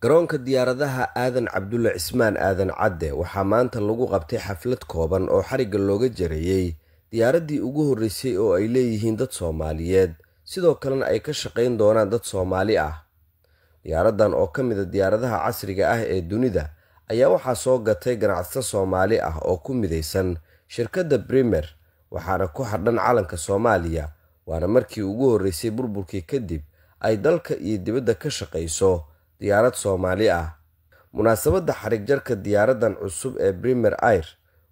garoonka diyaaradaha aadan cabdulle cismaan aadan cadde waxaa maanta lagu qabtay xaflad kooban oo xarigga looga jareeyey diyaaraddii ugu horreysay oo ay leeyihiin dad soomaaliyeed sidoo kalena ay ka shaqayn doonaan dad soomaali ah diyaaraddan oo ka mida ah diyaaradaha casriga ah ee dunida ayaa waxaa soo gatay ganacsato soomaali ah oo ku midaysan shirkadda brimer waxaana ku hadhan calanka soomaaliya waana markii ugu horreysay burburkii kadib ay dalka iyo dibadda ka shaqayso diyaarad Soomaali ah munaasabadda xarig jarka diyaaraddan cusub ee brimer Air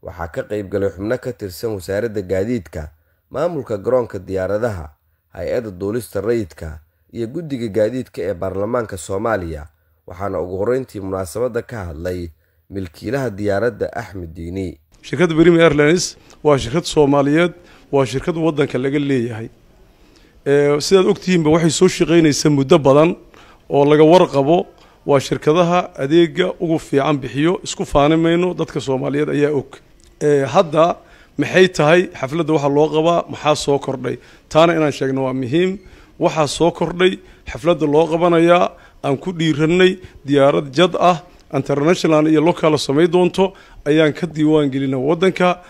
waxaa ka qayb galay xubno ka tirsan wasaaradda gaadiidka maamulka garoonka diyaaradaha hay-adda duulista rayidka iyo guddiga gaadiidka ee baarlamaanka Soomaaliya waxaana ugu horreyntii munaasabadda ka hadlay milkiilaha diyaaradda Axmed Diini shirkadda brimer Airlines waa shirkad Soomaaliyeed waa shirkad waddanka laga leeyahay sidaad ogtihiinba waxay soo shaqaynaysaa muddo badan oo laga warqabo waa shirkadaha adeega ugu fiican bixiyo isku faani mayno dadka soomaaliyeed ayaa og hadda maxay tahay xafladda waxa loo qabaa maxaa soo kordhay taana inaan sheegno waa muhiim waxaa soo kordhay xafladda loo qabanayaa aan ku dhiirannay diyaarad jad ah international iyo locala samay doonto ayaan ka diiwaangelina gelina waddanka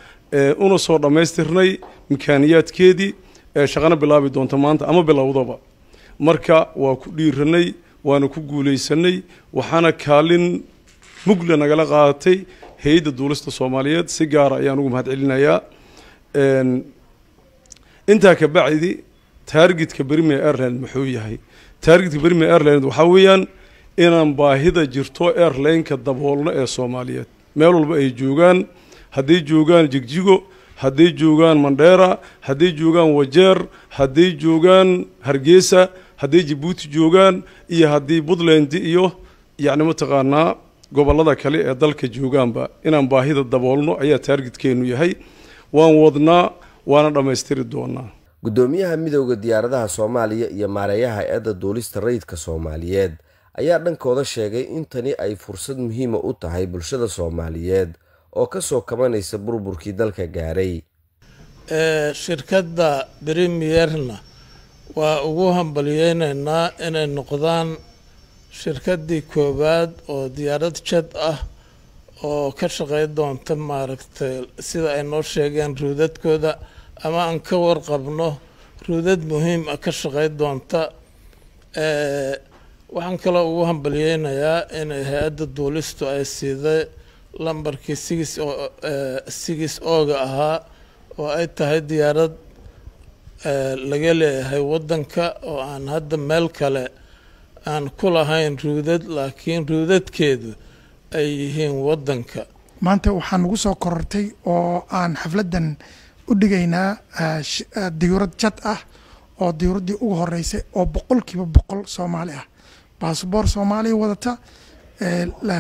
una soo dhammaystirnay mikaaniyaadkeedii ee shaqana bilaabi doonta maanta ama bilowdaba marka waa ku dhiirannay waana ku guulaysanay waxaana kaalin mugla nagala qaatay hay-adda duulista soomaaliyeed si gaara ah ayaan ugu mahad celinayaa intaa ka bacdi taargetka berima airland muxuu yahay taargetka berima airland waxaa weeyaan inaan baahida jirto airlineka daboolno ee soomaaliyeed meel walba ay joogaan hadday joogaan jigjigo hadday joogaan mandheera hadday joogaan wajeer hadday joogaan hargeysa hadday jabuuti joogaan iyo haddii puntland iyo yacni mataqaanaa gobollada kale ee dalka joogaanba inaan baahida daboolno ayaa taargetkeenu yahay waan wadnaa waana dhammaystiri doonaa guddoomiyaha midooda diyaaradaha soomaaliya iyo maareeyaha eedda duulista rayidka soomaaliyeed ayaa dhankooda sheegay in tani ay fursad muhiima u tahay bulshada soomaaliyeed oo ka soo kabanaysa burburkii dalka gaaray shirkadda premierna waa ugu hambaliyeyneynaa inay noqdaan shirkaddii koowaad oo diyaarad jad ah oo ka shaqeyn doonta maaragtay sida ay noo sheegeen ruudadkooda ama aan ka warqabno ruudad muhiim ah ka shaqeyn doonta waxaan kaloo ugu hambaliyeynayaa inay hay-adda duulistu ay siiday lambarkii sigis sigis ooga ahaa oo ay tahay diyaarad laga leeyahay waddanka oo aan hadda meel kale aan ku lahayn ruudad laakiin ruudadkeedu ay yihiin waddanka maanta waxaa nagu soo korortay oo aan xafladdan u dhigaynaa diyuurad jad ah oo diyuuraddii ugu horeysay oo boqolkiiba boqol soomaali ah baasboor soomaaliya wadata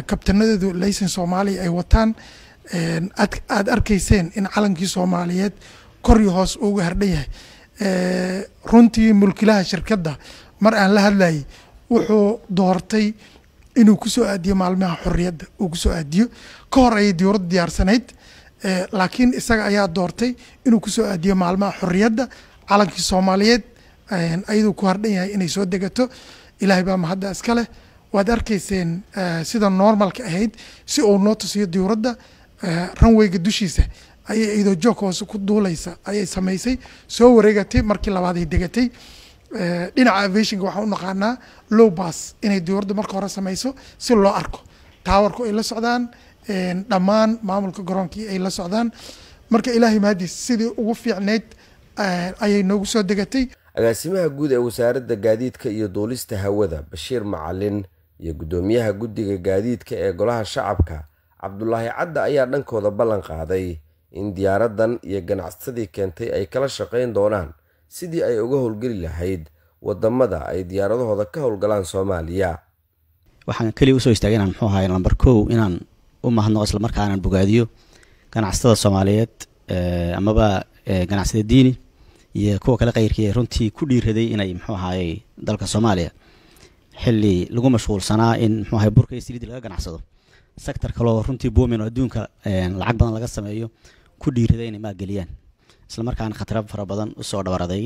kabtanadeedu laysan soomaaliya ay wataan aad aada arkayseen in calankii soomaaliyeed koryo iyo hoos uga hardhan yahay runtii mulkilaha shirkadda mar aan la hadlayay wuxuu doortay inuu kusoo aadiyo maalmaha xorriyadda uu kusoo aadiyo ka hor ayay dowladda diyaarsanayd eh, laakiin isaga ayaa doortay inuu kusoo aadiyo maalmaha xoriyadda calankii soomaaliyeed eh, ayaduu ku hardhan yahay inay soo degato ilaahay baa mahadda iska leh waad arkayseen eh, sida normalka ahayd si uu noo tusiyo diyuuradda ranweyga dushiisa ayay iyadoo joog ku duuleysa ayay samaysay soo wareegatay markii labaaday degatay eh, dhinaca aviationka waxaan u naqaanaa inay dowladda marka hore samayso si loo arko taawarku ay la socdaan eh, dhammaan maamulka garoonkii ay la socdaan marka ilaahay mahadiis sidii ugu fiicneyd eh, ayay noogu soo degatay agaasimaha guud ee wasaaradda gaadiidka iyo duulista hawada bashiir macalin iyo guddoomiyaha guddiga gaadiidka ee golaha shacabka cabdulaahi cadda ayaa dhankooda ballan qaaday in diyaaraddan iyo ganacsatadii keentay ay kala shaqayn doonaan sidii ay uga howlgeli lahayd wadamada ay diyaaradahooda ka howlgalaan soomaaliya waxaan keliya usoo istaagay inaan muxuu ahaay lamber kow inaan u mahadnaqo islamarkaa inaan bogaadiyo ganacsatada soomaaliyeed eh, amaba eh, ganacsada diini iyo kuwa kale khayrkii runtii ku dhiiraday inay muxuu ahaayey dalka soomaaliya xili lagu mashquulsanaa in muxuu ahay burka iyo siliidda laga ganacsado sector kaloo runtii boomin oo adduunka eh, lacag badan laga sameeyo ku dhiiraday inay maageliyaan islamarkaana khataro fara badan usoo dhabarday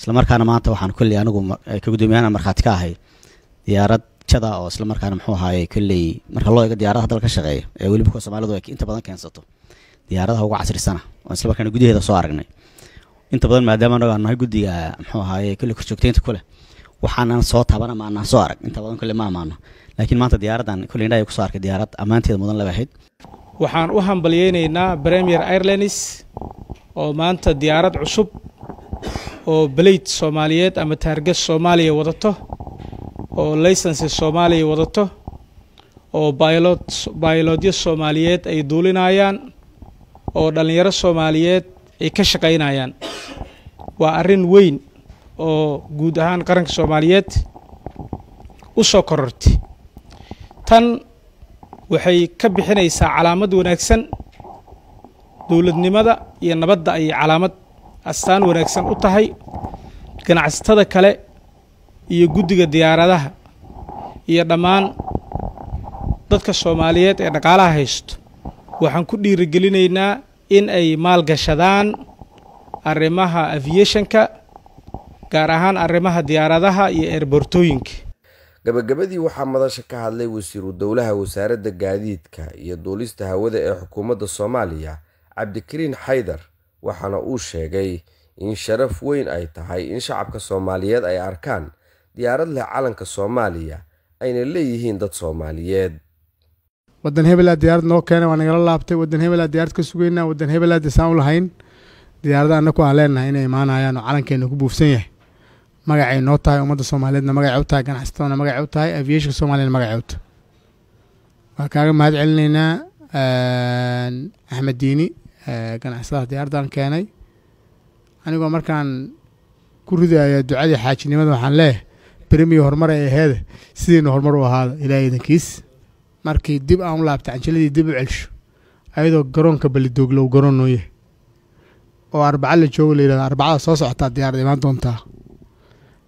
islamarkaana maanta waxaan kuley anigu eh, ka markhaati ka ahay diyaarad jada oo islamarkaana muxuu ahaay kolley marka loo eego diyaaradaha dalka ka shaqeeya ee weliba soomaalidu ay inta badan keensato diyaaradaha ugu casrisana oo islamarkaana gudaheeda soo aragnay inta badan maadaama anago aan guddiga muxuu ahaay kolley korjoogteynta kule waxaanan soo taban ama soo arag inta badan kolley ma amaano laakiin maanta diyaaraddan kolley indhaha kusoo arkay diyaarad ammaanteeda mudan laba waxaan u hambalyeynaynaa premier airlines oo maanta diyaarad cusub oo belayd soomaaliyeed ama taargas soomaaliya wadato oo laysansi soomaaliya wadato oo baylod bayloodyo soomaaliyeed ay duulinayaan oo dhallinyaro soomaaliyeed ay ka shaqaynayaan waa arrin weyn oo guud ahaan qaranka soomaaliyeed u soo korortay tan waxay ka bixinaysaa calaamad wanaagsan dowladnimada iyo nabadda ayay calaamad astaan wanaagsan u tahay ganacsatada kale iyo guddiga diyaaradaha iyo dhammaan dadka soomaaliyeed ee dhaqaalaha haysto waxaan ku dhiirigelinaynaa in ay maalgashadaan arrimaha aviationka gaar ahaan arrimaha diyaaradaha iyo eerbortooyinka gabagabadii waxaa madasha ka hadlay wasiiru dowlaha wasaaradda gaadiidka iyo duulista hawada ee xukuumadda soomaaliya cabdikariin xaydar waxaana uu sheegay in sharaf weyn ay tahay in shacabka soomaaliyeed ay arkaan diyaarad leh calanka soomaaliya ayna leeyihiin dad soomaaliyeed wadan hebelaa diyaarad noo keena waa nagala laabtay wadan hebelaa diyaarad ka sugeynaa wadan hebelaad isaan u lahayn diyaarada ana ku aan leenahay inay imaanayaan oo calankeenna ku buufsan yahay magacay noo tahay ummadda soomaaliyeedna magacay u tahay ganacsatadana magacay u tahay aviyeeshka soomaaliyana magacay u tahay waa kaaga mahad celinaynaa eh, axmed diini eh, ganacsadaha diyaaradan keenay anigoo markaan ku ridaya ducadii xaajinimada waxaan leeyahay berimiyo horumar ay aheeda sidiina horumar u ahaada ilaahay idankiis markii dib aan u laabtay canjiladii dib u celsho ayadoo garoonka balidooglow garoon noo yahay oo arbaca la joogo la yidhahda arbacada soo socotaa diyaarada imaan doontaa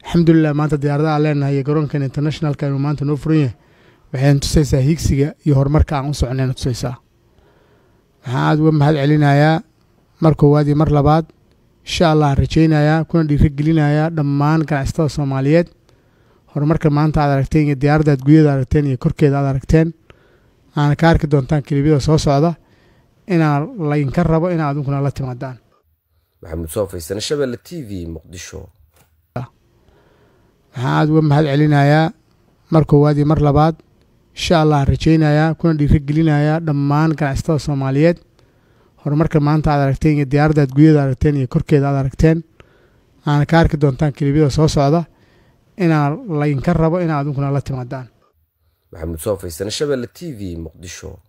alxamdulilah maanta diyaaradaha leenahay iyo garoonkan internationalka inuu maanta noo furan yahay waxayna tusaysaa higsiga iyo horumarka aan u soconayna tusaysaa waxaan aada uga mahad celinayaa mar koowaad iyo mar labaad insha allah rajaynayaa kuna dhiirigelinayaa dhammaan ganacsatada soomaaliyeed horumarka maanta aad aragteen iyo diyaaraddaad aad aragteen iyo korkeeda aad aragteen aana ka arki doontaan kelibyada soo socda inaa laydinka rabo in adinkuna la timaadaan maxamud soofay sane shabelle t v muqdisho waxaan aada uga mahad celinayaa mar koowaad iyo mar labaad insha allah rajaynayaa kuna dhiirigelinayaa dhammaan ganacsatada soomaaliyeed horumarka maanta aad aragteen iyo diyaaraddaad guryada aragteen iyo korkeeda aad aragteen aana ka arki doontaan kelibiyada soo socda inaa laydinka rabo inaa aad la timaadaan maxamud soofay sane shabelle t v muqdisho